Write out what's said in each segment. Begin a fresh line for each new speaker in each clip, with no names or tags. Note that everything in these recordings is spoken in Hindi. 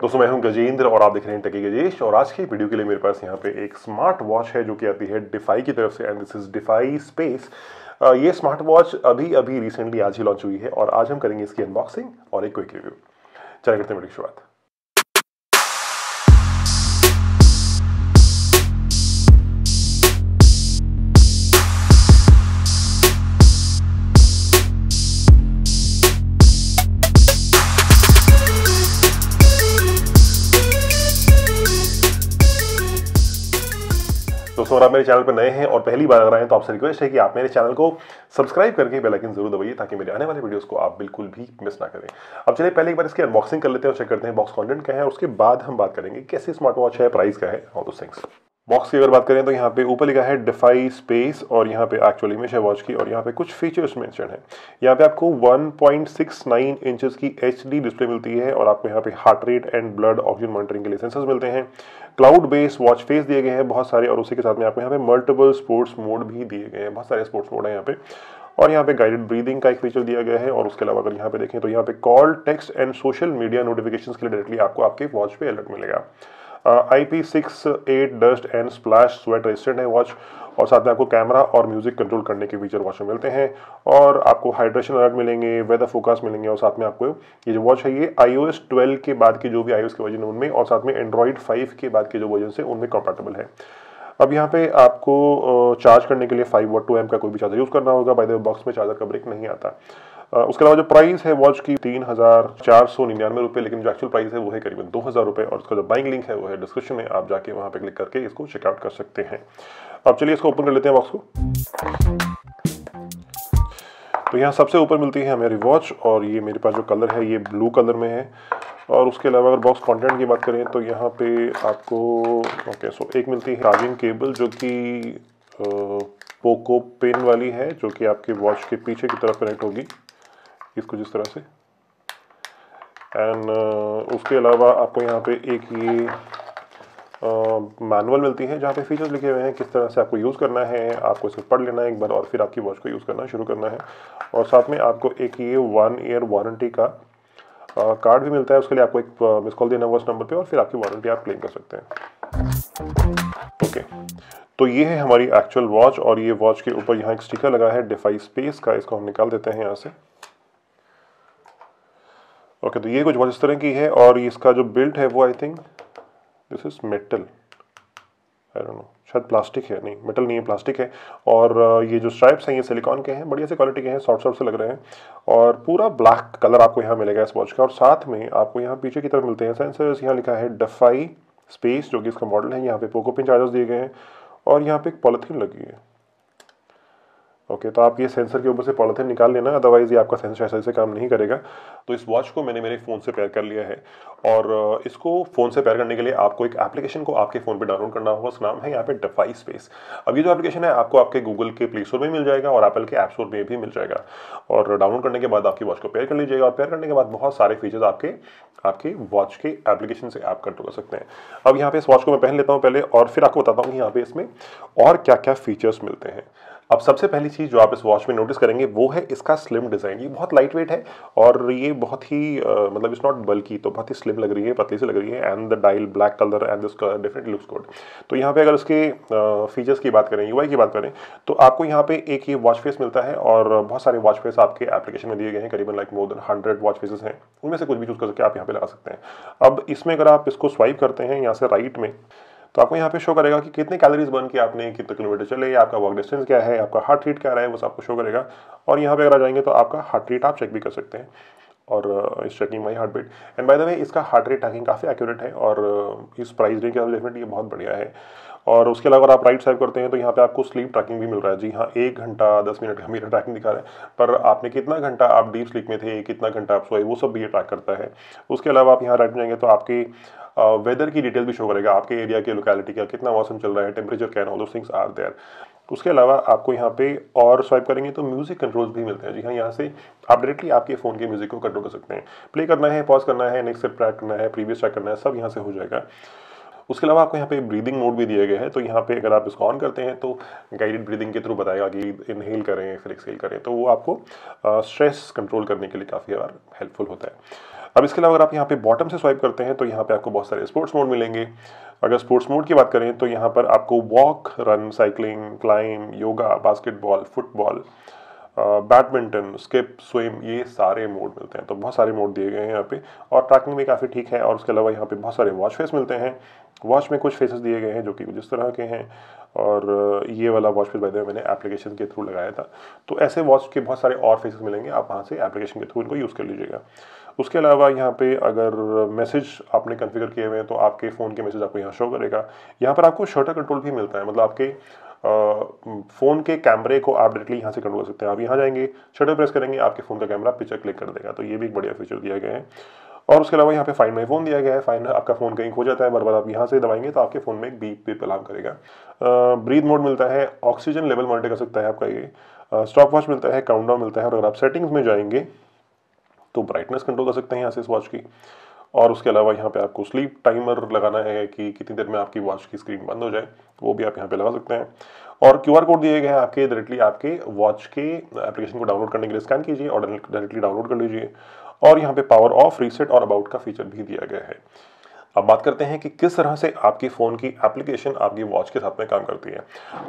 दोस्तों मैं हूं गजेंद्र और आप देख रहे हैं टकी गजेश और आज की वीडियो के लिए मेरे पास यहाँ पे एक स्मार्ट वॉच है जो कि आती है डिफाई की तरफ से and this is Defy space ये स्मार्ट वॉच अभी अभी रिसेंटली आज ही लॉन्च हुई है और आज हम करेंगे इसकी अनबॉक्सिंग और एक क्विक रिव्यू चले करते हैं मेरी शुरुआत दोस्तों अगर आप मेरे चैनल पर नए हैं और पहली बार अगर आए तो आपसे रिक्वेस्ट है कि आप मेरे चैनल को सब्सक्राइब करके बेल आइकन जरूर दबाइए ताकि मेरे आने वाले वीडियोस को आप बिल्कुल भी मिस ना करें अब चलिए पहले एक बार इसकी अनबॉक्सिंग कर लेते हैं और चेक करते हैं बॉक्स कॉन्टेंट क्या है उसके बाद हम बात करेंगे कैसे स्मार्ट वॉच है प्राइस का है ऑल दो थिंग्स बॉक्स की अगर बात करें तो यहाँ पे ऊपर लिखा है डिफाई स्पेस और यहाँ पे इमेज है वॉच की और यहाँ पे कुछ फीचर्स मेंशन है यहाँ पे आपको 1.69 पॉइंट की एच डिस्प्ले मिलती है और आपको यहाँ पे heart rate and blood oxygen monitoring के लिए सेंसर्स मिलते हैं क्लाउड बेस वॉच फेस दिए गए हैं बहुत सारे और उसी के साथ में आपको यहाँ पे मल्टीपल स्पोर्ट्स मोड भी दिए गए हैं बहुत सारे स्पोर्ट्स मोड है यहाँ पे और यहाँ पे गाइडेड ब्रीदिंग का एक फीचर दिया गया है और उसके अलावा अगर यहाँ पे देखें तो यहाँ पे call text and social media notification के लिए डायरेक्टली आपको आपके वॉच पे अलर्ट मिलेगा I P six eight dust and splash sweat resistant है वॉच और साथ में आपको कैमरा और म्यूजिक कंट्रोल करने के फीचर वॉच में मिलते हैं और आपको हाइड्रेशन अलर्ट मिलेंगे वेदर फोकस मिलेंगे और साथ में आपको ये जो वॉच है ये आई ओ एस ट्वेल्व के बाद के जो भी आई एस के वर्जन है उनमें और साथ में एंड्रॉइड फाइव के बाद के जो वर्जन है उनमें कंपेटेबल है अब यहाँ पे आपको चार्ज uh, करने के लिए फाइव वॉट टू एम का कोई भी चार्जर यूज़ करना होगा बाय द बॉक्स में चार्जर का ब्रेक नहीं आता उसके अलावा जो प्राइस है वॉच की तीन हजार चार सौ निन्यानवे रुपये लेकिन जो एक्चुअल प्राइस है वो है करीबन दो हज़ार रुपए और उसका जो बाइंग लिंक है वो है डिस्क्रिप्शन में आप जाके वहाँ पे क्लिक करके इसको चेकआउट कर सकते हैं अब चलिए इसको ओपन कर लेते हैं बॉक्स को तो यहाँ सबसे ऊपर मिलती है मेरी वॉच और ये मेरे पास जो कलर है ये ब्लू कलर में है और उसके अलावा अगर बॉक्स कंटेंट की बात करें तो यहाँ पे आपको ओके सो एक मिलती है चार्जिंग केबल जो कि पोको पेन वाली है जो कि आपके वॉच के पीछे की तरफ कनेक्ट होगी इसको जिस तरह से एंड uh, उसके अलावा आपको यहाँ पे एक ये मैनुअल uh, मिलती है जहाँ पे फीचर्स लिखे हुए हैं किस तरह से आपको यूज़ करना है आपको इसे पढ़ लेना है एक बार और फिर आपकी वॉच को यूज़ करना शुरू करना है और साथ में आपको एक ये वन ईयर वारंटी का कार्ड uh, भी मिलता है उसके लिए आपको एक मिस uh, कॉल देना होगा उस नंबर पे और फिर आपकी वारंटी आप क्लेम कर सकते हैं ओके okay. तो ये है हमारी एक्चुअल वॉच और ये वॉच के ऊपर यहाँ एक स्टिकर लगा है डिफाई स्पेस का इसको हम निकाल देते हैं यहाँ से ओके तो ये कुछ बहुत इस तरह की है और इसका जो बिल्ट है वो I think this is metal I don't know शायद प्लास्टिक है नहीं मेटल नहीं है प्लास्टिक है और uh, ये जो स्ट्राइप्स हैं ये सिलिकॉन के हैं बढ़िया से क्वालिटी के हैं शॉर्ट शॉर्ट से लग रहे हैं और पूरा ब्लैक कलर आपको यहाँ मिलेगा इस वॉच का और साथ में आपको यहाँ पीछे की तरफ मिलते हैं सेंसर्स यहाँ लिखा है डफाई स्पेस जो कि इसका मॉडल है यहाँ पे पोको पिन चार्जर्स दिए गए हैं और यहाँ पे एक पॉलिथीन लगी है ओके तो आप ये सेंसर के ऊपर से पॉलिथिन निकाल लेना अदरवाइज़ ये आपका सेंसर ऐसा ऐसे काम नहीं करेगा तो इस वॉच को मैंने मेरे फ़ोन से पैर कर लिया है और इसको फ़ोन से पैर करने के लिए आपको एक एप्लीकेशन को आपके फ़ोन पे डाउनलोड करना होगा उसका नाम है यहाँ पे डिफाई स्पेस अब ये जो एप्लीकेशन है आपको आपके गूगल के प्ले स्टोर में मिल जाएगा और एप्पल के ऐप स्टोर में भी मिल जाएगा और डाउनलोड करने के बाद आपकी वॉच को पेयर कर लीजिएगा और पेयर करने के बाद बहुत सारे फीचर्स आपके आपके वॉच के एप्लीकेशन से आप कंट्रोल कर सकते हैं अब यहाँ पे इस वॉच को मैं पहन लेता हूँ पहले और फिर आपको बताता हूँ कि यहाँ पे इसमें और क्या क्या फीचर्स मिलते हैं अब सबसे पहली चीज़ जो आप इस वॉच में नोटिस करेंगे वो है इसका स्लिम डिज़ाइन ये बहुत लाइट वेट है और ये बहुत ही आ, मतलब इट्स नॉट बल्कि तो बहुत ही स्लिम लग रही है पतली सी लग रही है and the dial black colour and this different looks code तो यहाँ पे अगर उसके फीचर्स की बात करें यू की बात करें तो आपको यहाँ पे एक ये वॉच फेस मिलता है और बहुत सारे वॉच फेस आपके एप्लीकेशन में दिए गए हैं करीबन like more than hundred watch faces हैं उनमें से कुछ भी चूज़ करके आप यहाँ पर लगा सकते हैं अब इसमें अगर आप इसको स्वाइप करते हैं यहाँ से राइट में तो आपको यहाँ पे शो करेगा कि कितने कैलोरीज बर्न के आपने कितने किलोमीटर चले आपका वॉक डिस्टेंस क्या है आपका हार्ट रेट क्या रहा है वो सबको शो करेगा और यहाँ पे अगर आ जाएंगे तो आपका हार्ट रेट आप चेक भी कर सकते हैं और इस checking my heart beat and by the way इसका हार्ट रेट टैकिंग काफ़ी एक्यूरेट है और इस प्राइस रेंज के डेफिनेटली ये बहुत बढ़िया है और उसके अलावा अगर आप राइट साइड करते हैं तो यहाँ पे आपको स्लीप ट्रैकिंग भी मिल रहा है जी हाँ एक घंटा दस मिनट हमें ट्रैकिंग दिखा रहे हैं पर आपने कितना घंटा आप डीप स्लीप में थे कितना घंटा आप सोए वो सब भी ये ट्रैक करता है उसके अलावा आप यहाँ राइट जाएंगे तो आपके वेदर की डिटेल भी शो करेगा आपके एरिया के लोकेलिटी का कितना मौसम चल रहा है temperature can all two things are there उसके अलावा आपको यहाँ पे और स्वाइप करेंगे तो म्यूज़िक कंट्रोल्स भी मिलते हैं जी हाँ यहाँ से आप डायरेक्टली आपके फ़ोन के म्यूज़िक को कंट्रोल कर सकते हैं प्ले करना है पॉज करना है नेक्स्ट ट्रैक करना है प्रीवियस ट्रैक करना है सब यहाँ से हो जाएगा उसके अलावा आपको यहाँ पे ब्रीदिंग मोड भी दिया गया है तो यहाँ पे अगर आप इसको ऑन करते हैं तो गाइडेड ब्रीदिंग के थ्रू बताएगा कि इनहेल करें फिर एक्सेल करें तो वो आपको स्ट्रेस कंट्रोल करने के लिए काफ़ी बार हेल्पफुल होता है अब इसके अलावा अगर आप यहाँ पे बॉटम से स्वाइप करते हैं तो यहाँ पे आपको बहुत सारे स्पोर्ट्स मोड मिलेंगे अगर स्पोर्ट्स मोड की बात करें तो यहाँ पर आपको walk run cycling climb yoga basketball football badminton skip swim ये सारे मोड मिलते हैं तो बहुत सारे मोड दिए गए हैं यहाँ पे और ट्रैकिंग भी काफ़ी ठीक है और उसके अलावा यहाँ पे बहुत सारे वॉच फेस मिलते हैं वॉच में कुछ फेसेस दिए गए हैं जो कि जिस तरह के हैं और ये वाला वॉच फेस बाय मैंने एप्लीकेशन के थ्रू लगाया था तो ऐसे वॉच के बहुत सारे और फेसेस मिलेंगे आप वहाँ से एप्लीकेशन के थ्रू इनको यूज़ कर लीजिएगा उसके अलावा यहाँ पे अगर मैसेज आपने कॉन्फ़िगर किए हुए हैं तो आपके फ़ोन के मैसेज आपको यहाँ शो करेगा यहाँ पर आपको शटर कंट्रोल भी मिलता है मतलब आपके फ़ोन के कैमरे को आप डायरेक्टली यहाँ से कंट्रोल कर सकते हैं आप यहाँ जाएंगे शटर प्रेस करेंगे आपके फ़ोन का कैमरा पिक्चर क्लिक कर देगा तो ये भी एक बढ़िया फीचर दिया गया है और उसके अलावा यहाँ पे फाइंड माय फोन दिया गया है फाइन आपका फोन कहीं खो जाता है बार बार आप यहाँ से दबाएंगे तो आपके फोन में एक बीप बीप अलार्म करेगा ब्रीथ मोड मिलता है ऑक्सीजन लेवल मॉनिटर कर सकता है आपका ये स्टॉप वॉच मिलता है काउंटडाउन मिलता है और अगर आप सेटिंग्स में जाएंगे तो ब्राइटनेस कंट्रोल कर सकते हैं यहाँ से इस वॉच की और उसके अलावा यहाँ पे आपको स्लीप टाइमर लगाना है कि कितनी देर में आपकी वॉच की स्क्रीन बंद हो जाए वो भी आप यहाँ पे लगा सकते हैं और क्यू आर कोड दिए गए हैं आपके डायरेक्टली आपके वॉच के एप्लीकेशन को डाउनलोड करने के लिए स्कैन कीजिए और डायरेक्टली डाउनलोड कर लीजिए और यहाँ पे पावर ऑफ रीसेट और अबाउट का फीचर भी दिया गया है अब बात करते हैं कि किस तरह से आपके फ़ोन की एप्लीकेशन आपकी वॉच के साथ में काम करती है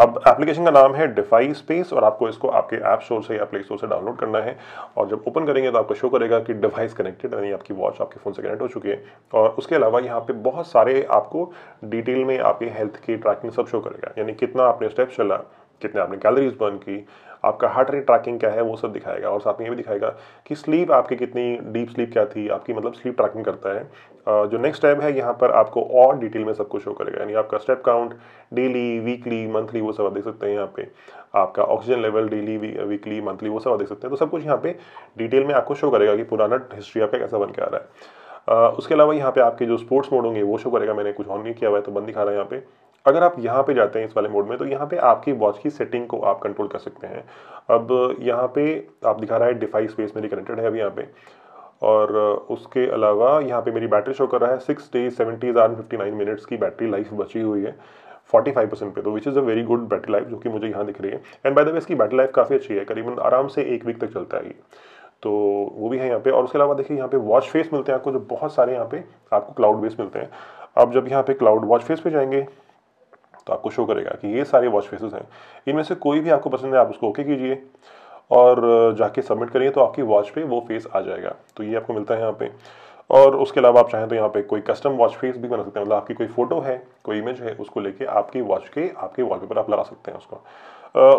अब एप्लीकेशन का नाम है डिफाई स्पेस और आपको इसको आपके ऐप आप स्टोर से या प्ले स्टोर से डाउनलोड करना है और जब ओपन करेंगे तो आपको शो करेगा कि डिवाइस कनेक्टेड यानी आपकी वॉच आपके फ़ोन से कनेक्ट हो चुकी है और उसके अलावा यहाँ पर बहुत सारे आपको डिटेल में आपके हेल्थ की ट्रैकिंग सब शो करेगा यानी कितना आपने स्टेप चला कितने आपने कैलरीज बर्न की आपका हार्ट रेट ट्रैकिंग क्या है वो सब दिखाएगा और साथ में ये भी दिखाएगा कि स्लीप आपकी कितनी डीप स्लीप क्या थी आपकी मतलब स्लीप ट्रैकिंग करता है जो नेक्स्ट टैब है यहाँ पर आपको और डिटेल में सब कुछ शो करेगा यानी आपका step count daily weekly monthly वो सब आप देख सकते हैं यहाँ पे आपका oxygen level daily weekly monthly वो सब आप देख सकते हैं तो सब कुछ यहाँ पे डिटेल में आपको शो करेगा कि पुराना हिस्ट्री आपका कैसा बन के आ रहा है उसके अलावा यहाँ पे आपके जो स्पोर्ट्स मोड होंगे वो शो करेगा मैंने कुछ ऑन नहीं किया हुआ है तो बंद दिखा रहा है यहाँ पे अगर आप यहाँ पे जाते हैं इस वाले मोड में तो यहाँ पे आपकी वॉच की सेटिंग को आप कंट्रोल कर सकते हैं अब यहाँ पे आप दिखा रहा है डिफाई स्पेस मेरी कनेक्टेड है अभी यहाँ पे और उसके अलावा यहाँ पे मेरी बैटरी शो कर रहा है six days seventy hours fifty nine minutes की बैटरी लाइफ बची हुई है फोर्टी फाइव परसेंट पे तो which is a very good battery life जो कि मुझे यहाँ दिख रही है एंड बाय द वे इसकी बैटरी लाइफ काफ़ी अच्छी है करीबन आराम से एक वीक तक चलता है ये तो वो भी है यहाँ पे और उसके अलावा देखिए यहाँ पे वॉच फेस मिलते हैं आपको जो बहुत सारे यहाँ पे आपको क्लाउड बेस मिलते हैं आप जब यहाँ पे क्लाउड वॉच फेस पे जाएंगे तो आपको शो करेगा कि ये सारे वॉच फेसेस हैं इनमें से कोई भी आपको पसंद है आप उसको ओके कीजिए और जाके सबमिट करिए तो आपकी वॉच पे वो फेस आ जाएगा तो ये आपको मिलता है यहाँ पे और उसके अलावा आप चाहें तो यहाँ पे कोई कस्टम वॉच फेस भी बना सकते हैं मतलब आपकी कोई फोटो है कोई इमेज है उसको लेके आपकी वॉच के आपके वॉलपेपर आप लगा सकते हैं उसको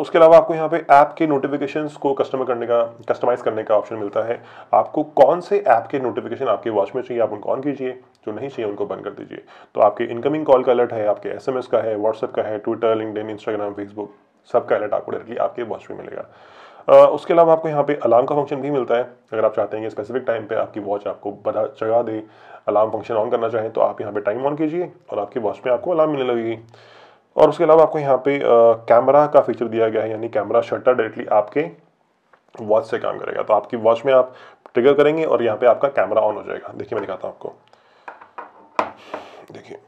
उसके अलावा आपको यहाँ पे ऐप के नोटिफिकेशंस को कस्टमर करने का कस्टमाइज़ करने का ऑप्शन मिलता है आपको कौन से ऐप के नोटिफिकेशन आपके वॉच में चाहिए आप उनको ऑन कीजिए जो नहीं चाहिए उनको बंद कर दीजिए तो आपके इनकमिंग कॉल का अलर्ट है आपके एस का है व्हाट्सएप का है ट्विटर लिंकडिन इंस्टाग्राम फेसबुक सबका अलर्ट आपको डायरेक्टली आपके वॉच में मिलेगा उसके अलावा आपको यहाँ पे अलार्म का फंक्शन भी मिलता है अगर आप चाहते हैं स्पेसिफिक टाइम पे आपकी वॉच आपको बता जगा दे अलार्म फंक्शन ऑन करना चाहें तो आप यहाँ पे टाइम ऑन कीजिए और आपकी वॉच में आपको अलार्म मिलने लगेगी और उसके अलावा आपको यहाँ पे कैमरा का फीचर दिया गया है यानी कैमरा शटर डायरेक्टली आपके वॉच से काम करेगा तो आपकी वॉच में आप ट्रिगर करेंगे और यहाँ पे आपका कैमरा ऑन हो जाएगा देखिए मैं दिखाता हूँ आपको देखिए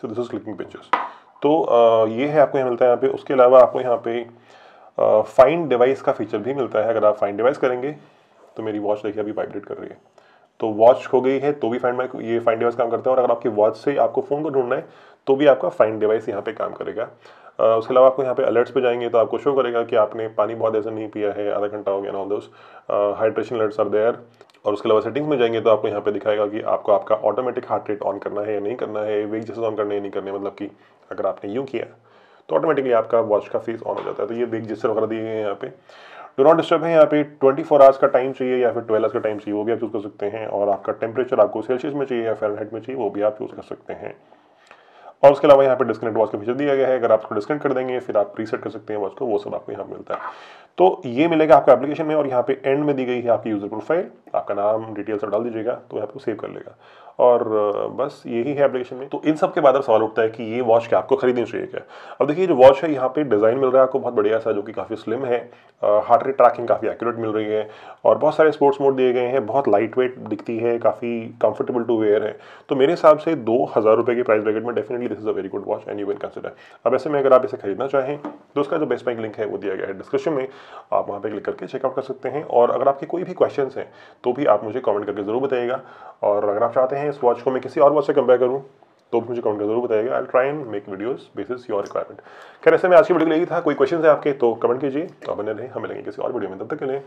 तो दिस इज क्लिकिंग पिक्चर्स तो ये है आपको यहाँ मिलता है यहाँ पे उसके अलावा आपको यहाँ पे फाइंड डिवाइस का फीचर भी मिलता है अगर आप फाइंड डिवाइस करेंगे तो मेरी वॉच देखिए अभी वाइब्रेट कर रही है तो वॉच हो गई है तो भी फाइंड माई ये फाइंड डिवाइस काम करता है और अगर आपकी वॉच से आपको फ़ोन को ढूंढना है तो भी आपका फाइंड डिवाइस यहाँ पे काम करेगा उसके अलावा आपको यहाँ पे अलर्ट्स पे जाएंगे तो आपको शो करेगा कि आपने पानी बहुत ऐसा नहीं पिया है आधा घंटा हो गया ऑल दोस्त हाइड्रेशन अलर्ट्स आर देयर और उसके अलावा सेटिंग्स में जाएंगे तो आपको यहाँ पे दिखाएगा कि आपको आपका ऑटोमेटिक हार्ट रेट ऑन करना है या नहीं करना है वेग जैसे ऑन तो करना है या नहीं करना है मतलब कि अगर आपने यूँ किया तो ऑटोमेटिकली आपका वॉच का फेस ऑन हो जाता है तो ये बेग जिससे वगैरह दिए गए हैं यहाँ पे डो नॉट डिस्टर्ब है यहाँ पे 24 फोर आवर्स का टाइम चाहिए या फिर 12 आवर्स का टाइम चाहिए वो भी आप चूज़ कर सकते हैं और आपका टेम्परेचर आपको सेल्सियस में चाहिए या फेरनहाइट में चाहिए वो भी आप चूज़ कर सकते हैं और उसके अलावा यहाँ पे डिस्कनेक्ट वॉच का फीचर दिया गया है अगर आप उसको डिस्कनेक्ट कर देंगे फिर आप प्रीसेट कर सकते हैं वॉच को वो सब आपको यहाँ मिलता है तो ये मिलेगा आपको एप्लीकेशन में और यहाँ पे एंड में दी गई है आपकी यूजर प्रोफाइल आपका नाम डिटेल्स डाल दीजिएगा तो यहाँ पे सेव कर लेगा और बस यही है एप्लीकेशन में तो इन सब के बाद अब सवाल उठता है कि ये वॉच क्या आपको खरीदनी चाहिए क्या अब देखिए जो वॉच है यहाँ पे डिज़ाइन मिल रहा है आपको बहुत बढ़िया सा जो कि काफ़ी स्लिम है हार्ट रेट ट्रैकिंग काफ़ी एक्यूरेट मिल रही है और बहुत सारे स्पोर्ट्स मोड दिए गए हैं बहुत लाइट वेट दिखती है काफ़ी कंफर्टेबल टू वेयर है तो मेरे हिसाब से दो हज़ार रुपये की प्राइस ब्रैकेट में definitely this is a very good watch and you can consider अब ऐसे में अगर आप इसे खरीदना चाहें तो उसका जो बेस्ट बैंक लिंक है वो दिया गया है डिस्क्रिप्शन में आप वहाँ पर क्लिक करके चेकआउट कर सकते हैं और अगर आपके कोई भी क्वेश्चन हैं तो भी आप मुझे कमेंट करके ज़रूर बताइएगा और अगर आप चाहते हैं इस वॉच को मैं किसी और वॉच से कंपेयर करूँ तो भी मुझे कमेंट जरूर बताइएगा I try and make videos basis your requirement खैर ऐसे में आज की वीडियो लगी था कोई क्वेश्चन है आपके तो कमेंट कीजिए और तो बने रहें हमें मिलेंगे किसी और वीडियो में तब तक के लिए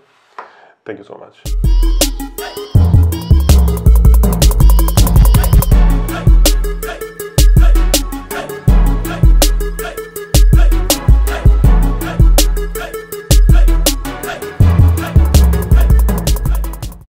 थैंक यू सो मच